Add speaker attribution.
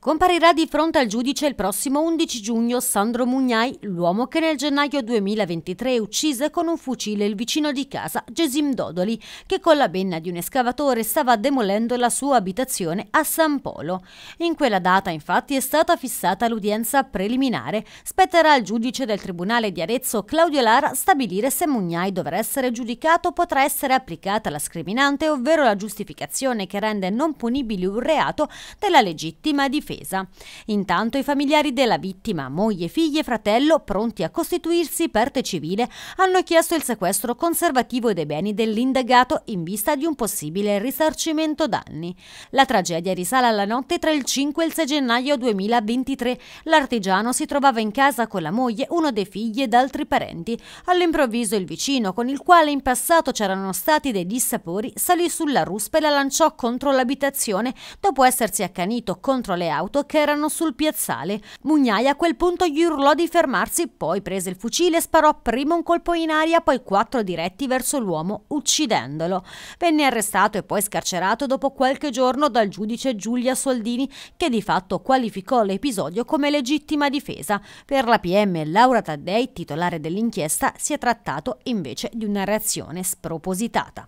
Speaker 1: Comparirà di fronte al giudice il prossimo 11 giugno Sandro Mugnai, l'uomo che nel gennaio 2023 uccise con un fucile il vicino di casa Gesim Dodoli, che con la benna di un escavatore stava demolendo la sua abitazione a San Polo. In quella data infatti è stata fissata l'udienza preliminare. Spetterà al giudice del Tribunale di Arezzo Claudio Lara stabilire se Mugnai dovrà essere giudicato potrà essere applicata la scriminante, ovvero la giustificazione che rende non punibile un reato della legittima difesa difesa. Intanto i familiari della vittima, moglie, figlie e fratello, pronti a costituirsi parte civile, hanno chiesto il sequestro conservativo dei beni dell'indagato in vista di un possibile risarcimento danni. La tragedia risale alla notte tra il 5 e il 6 gennaio 2023. L'artigiano si trovava in casa con la moglie, uno dei figli ed altri parenti. All'improvviso il vicino, con il quale in passato c'erano stati dei dissapori, salì sulla ruspa e la lanciò contro l'abitazione dopo essersi accanito contro le auto che erano sul piazzale. Mugnai a quel punto gli urlò di fermarsi, poi prese il fucile e sparò prima un colpo in aria, poi quattro diretti verso l'uomo, uccidendolo. Venne arrestato e poi scarcerato dopo qualche giorno dal giudice Giulia Soldini, che di fatto qualificò l'episodio come legittima difesa. Per la PM Laura Taddei, titolare dell'inchiesta, si è trattato invece di una reazione spropositata.